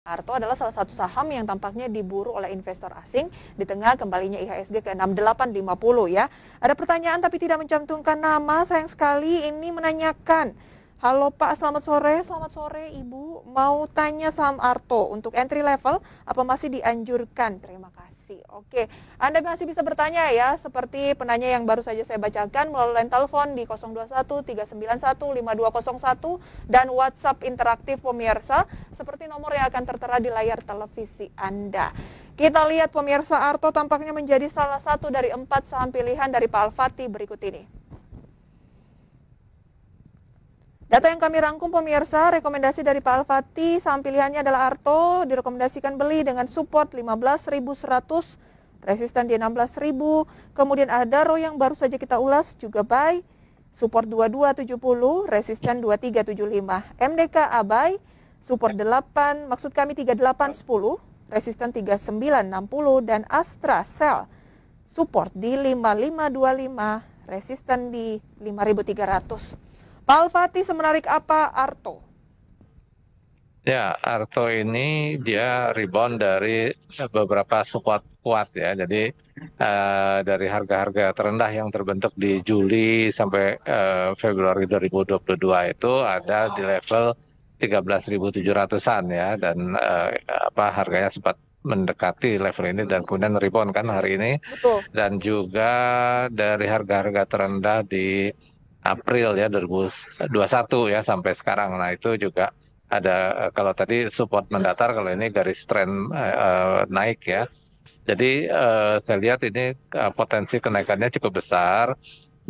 Arto adalah salah satu saham yang tampaknya diburu oleh investor asing di tengah kembalinya IHSG ke 6850 ya. Ada pertanyaan tapi tidak mencantumkan nama, sayang sekali ini menanyakan. Halo Pak, selamat sore. Selamat sore Ibu. Mau tanya saham Arto untuk entry level apa masih dianjurkan? Terima kasih informasi. Oke, Anda masih bisa bertanya ya, seperti penanya yang baru saja saya bacakan melalui line telepon di 021-391-5201 dan WhatsApp interaktif pemirsa, seperti nomor yang akan tertera di layar televisi Anda. Kita lihat pemirsa Arto tampaknya menjadi salah satu dari empat saham pilihan dari Pak Alfati berikut ini. Data yang kami rangkum pemirsa, rekomendasi dari Pak Alfati, saham pilihannya adalah Arto, direkomendasikan beli dengan support 15.100, resisten di 16.000, kemudian Adaro yang baru saja kita ulas juga buy, support 2270, resisten 2375. MDK abai, support 8, maksud kami 3810, resisten 3960 dan Astra Cell support di 5525, resisten di 5300. Pak Alfati semenarik apa Arto? Ya, Arto ini dia rebound dari beberapa support kuat ya. Jadi uh, dari harga-harga terendah yang terbentuk di Juli sampai uh, Februari 2022 itu ada di level 13.700-an ya dan uh, apa harganya sempat mendekati level ini dan kemudian rebound kan hari ini Betul. dan juga dari harga-harga terendah di April ya 2021 ya sampai sekarang. Nah itu juga ada eh, kalau tadi support mendatar kalau ini garis tren uh, naik ya. Jadi uh, saya lihat ini uh, potensi kenaikannya cukup besar.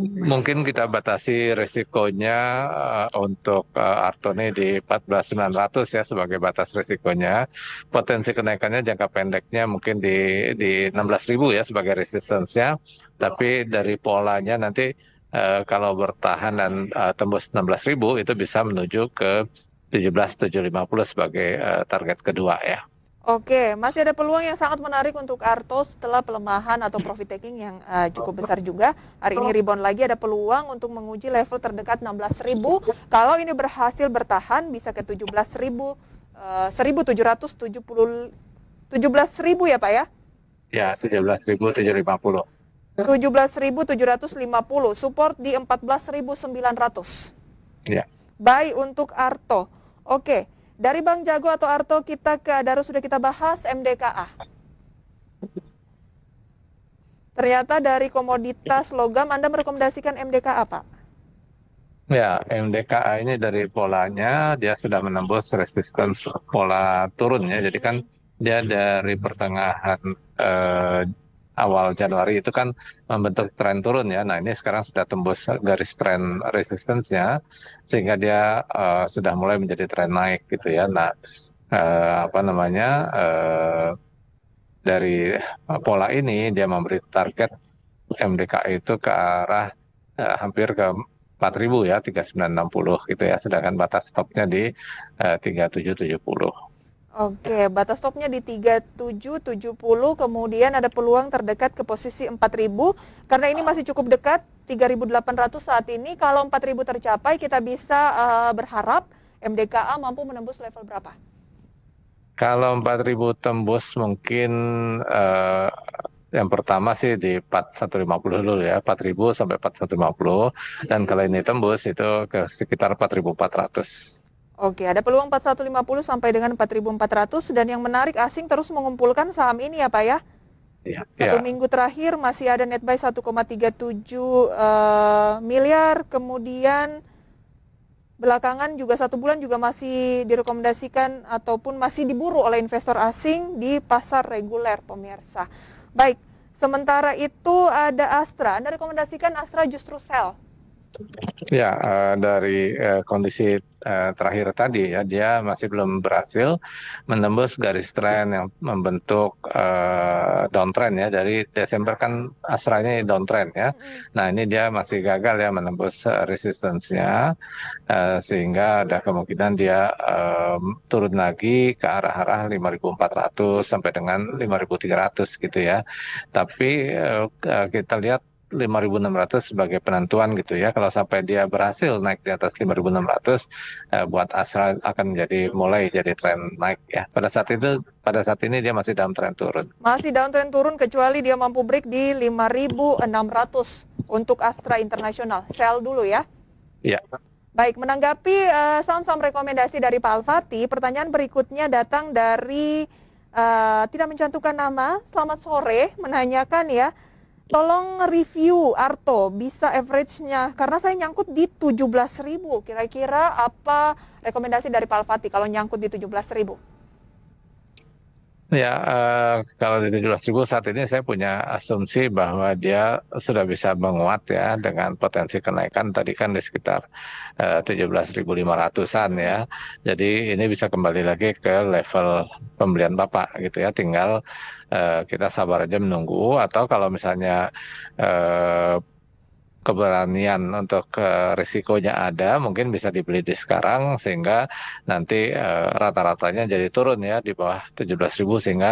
Mungkin kita batasi risikonya uh, untuk uh, Artoni di 14.900 ya sebagai batas risikonya. Potensi kenaikannya jangka pendeknya mungkin di di 16.000 ya sebagai resistance-nya. Tapi dari polanya nanti uh, kalau bertahan dan uh, tembus 16.000 itu bisa menuju ke 17.750 sebagai uh, target kedua ya. Oke, masih ada peluang yang sangat menarik untuk Arto setelah pelemahan atau profit taking yang uh, cukup besar juga. Hari ini rebound lagi ada peluang untuk menguji level terdekat 16.000. Kalau ini berhasil bertahan bisa ke 17.000 uh, 1.770 17.000 ya, Pak ya? Ya, 17.750. 17.750, support di 14.900. Ya. Baik untuk Arto. Oke, dari Bang Jago atau Arto kita ke Darus sudah kita bahas MDKA. Ternyata dari komoditas logam Anda merekomendasikan MDKA, apa? Ya, MDKA ini dari polanya dia sudah menembus resistance pola turun ya. Jadi kan dia dari pertengahan eh, awal Januari itu kan membentuk tren turun ya. Nah ini sekarang sudah tembus garis tren resistance-nya sehingga dia uh, sudah mulai menjadi tren naik gitu ya. Nah uh, apa namanya uh, dari pola ini dia memberi target MDK itu ke arah uh, hampir ke 4000 ya 3960 gitu ya sedangkan batas stopnya di uh, 3770. Oke, batas stopnya di 3770 kemudian ada peluang terdekat ke posisi 4000 karena ini masih cukup dekat 3800 saat ini kalau 4000 tercapai kita bisa uh, berharap MDKA mampu menembus level berapa? Kalau 4000 tembus mungkin uh, yang pertama sih di 4150 dulu ya, 4000 sampai 4150 dan kalau ini tembus itu ke sekitar 4400. Oke, ada peluang 4150 sampai dengan 4400 dan yang menarik asing terus mengumpulkan saham ini ya Pak ya. Ya, Satu ya. minggu terakhir masih ada net buy 1,37 uh, eh, miliar, kemudian belakangan juga satu bulan juga masih direkomendasikan ataupun masih diburu oleh investor asing di pasar reguler pemirsa. Baik, sementara itu ada Astra. Anda rekomendasikan Astra justru sell Ya, uh, dari uh, kondisi uh, terakhir tadi ya, dia masih belum berhasil menembus garis tren yang membentuk uh, downtrend ya. Dari Desember kan asranya downtrend ya. Nah ini dia masih gagal ya menembus uh, resistensinya, uh, sehingga ada kemungkinan dia uh, turun lagi ke arah-arah 5.400 sampai dengan 5.300 gitu ya. Tapi uh, kita lihat 5.600 sebagai penentuan gitu ya. Kalau sampai dia berhasil naik di atas 5.600 eh, buat Astra akan jadi mulai jadi tren naik ya. Pada saat itu pada saat ini dia masih dalam tren turun. Masih dalam tren turun kecuali dia mampu break di 5.600 untuk Astra Internasional. Sell dulu ya. Iya. Baik, menanggapi eh, saham-saham uh, rekomendasi dari Pak Alfati, pertanyaan berikutnya datang dari uh, tidak mencantumkan nama. Selamat sore, menanyakan ya, Tolong review Arto, bisa average-nya karena saya nyangkut di 17.000. Kira-kira apa rekomendasi dari Pak kalau nyangkut di 17.000? Ya, uh, kalau di ribu saat ini saya punya asumsi bahwa dia sudah bisa menguat ya dengan potensi kenaikan tadi kan di sekitar eh, uh, 17.500-an ya. Jadi ini bisa kembali lagi ke level pembelian Bapak gitu ya. Tinggal uh, kita sabar aja menunggu atau kalau misalnya uh, keberanian untuk uh, risikonya ada mungkin bisa dibeli di sekarang sehingga nanti uh, rata-ratanya jadi turun ya di bawah 17.000 sehingga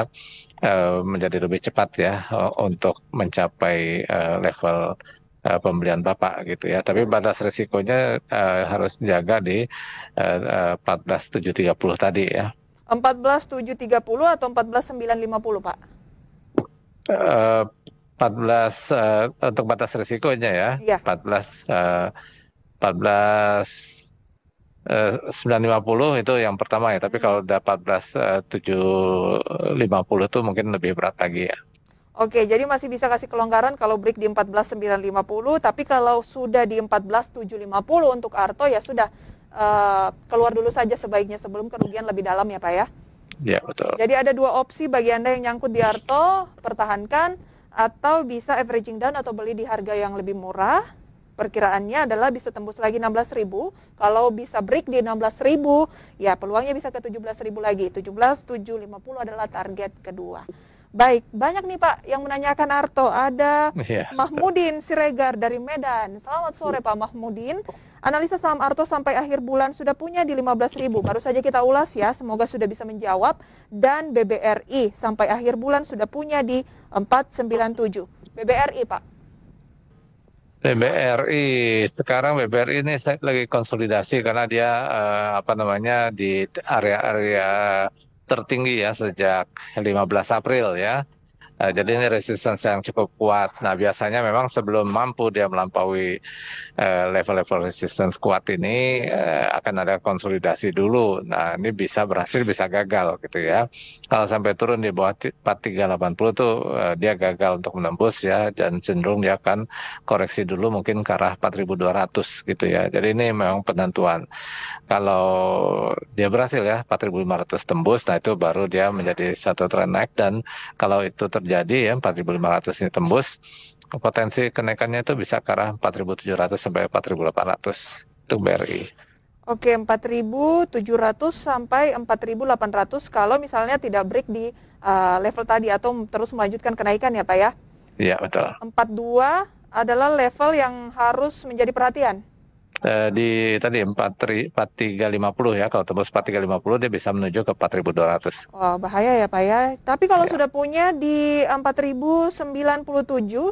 uh, menjadi lebih cepat ya uh, untuk mencapai uh, level uh, pembelian bapak gitu ya. Tapi batas risikonya uh, harus jaga di tujuh uh, 14.730 tadi ya. 14.730 atau 14.950 Pak? Uh, 14 uh, eh, untuk batas risikonya ya. ya. 14 uh, 14 950 itu yang pertama ya, tapi hmm. kalau udah 750 itu eh, mungkin lebih berat lagi ya. Oke, jadi masih bisa kasih kelonggaran kalau break di 14 950. tapi kalau sudah di 14 750 untuk Arto ya sudah uh, keluar dulu saja sebaiknya sebelum kerugian lebih dalam ya Pak ya. Ya betul. Jadi ada dua opsi bagi Anda yang nyangkut di Arto, pertahankan atau bisa averaging down atau beli di harga yang lebih murah perkiraannya adalah bisa tembus lagi 16.000. Kalau bisa break di 16.000, ya peluangnya bisa ke 17.000 lagi. 17.750 adalah target kedua. Baik, banyak nih Pak yang menanyakan Arto. Ada yeah. Mahmudin Siregar dari Medan. Selamat sore Pak Mahmudin. Analisa saham Arto sampai akhir bulan sudah punya di 15.000. Baru saja kita ulas ya, semoga sudah bisa menjawab. Dan BBRI sampai akhir bulan sudah punya di 497. BBRI, Pak. BBRI sekarang BBRI ini lagi konsolidasi karena dia eh, apa namanya di area-area tertinggi ya sejak 15 April ya. Nah, jadi ini resistance yang cukup kuat. Nah, biasanya memang sebelum mampu dia melampaui eh, level-level uh, resistance kuat ini uh, akan ada konsolidasi dulu. Nah, ini bisa berhasil bisa gagal gitu ya. Kalau sampai turun di bawah 4380 tuh uh, dia gagal untuk menembus ya dan cenderung dia akan koreksi dulu mungkin ke arah 4200 gitu ya. Jadi ini memang penentuan. Kalau dia berhasil ya 4500 tembus, nah itu baru dia menjadi satu tren naik dan kalau itu terjadi terjadi ya 4.500 ini tembus, potensi kenaikannya itu bisa ke arah 4.700 sampai 4.800 itu BRI. Oke, 4.700 sampai 4.800 kalau misalnya tidak break di uh, level tadi atau terus melanjutkan kenaikan ya Pak ya? Iya, betul. 42 adalah level yang harus menjadi perhatian eh, di tadi 4350 ya kalau tembus 4350 dia bisa menuju ke 4200. Oh, bahaya ya Pak ya. Tapi kalau ya. sudah punya di 4097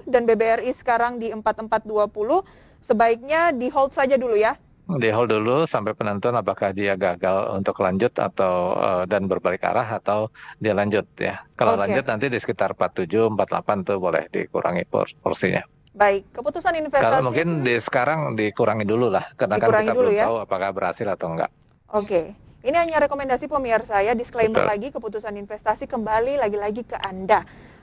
dan BBRI sekarang di 4420 sebaiknya di hold saja dulu ya di hold dulu sampai penentuan apakah dia gagal untuk lanjut atau uh, dan berbalik arah atau dia lanjut ya. Kalau okay. lanjut nanti di sekitar 47 48 tuh boleh dikurangi porsinya. Baik, keputusan investasi. Kalau mungkin di sekarang dikurangi dulu lah, karena kan dikurangi kan kita dulu belum ya? tahu apakah berhasil atau enggak. Oke. Ini hanya rekomendasi pemirsa saya disclaimer Betul. lagi keputusan investasi kembali lagi-lagi ke Anda.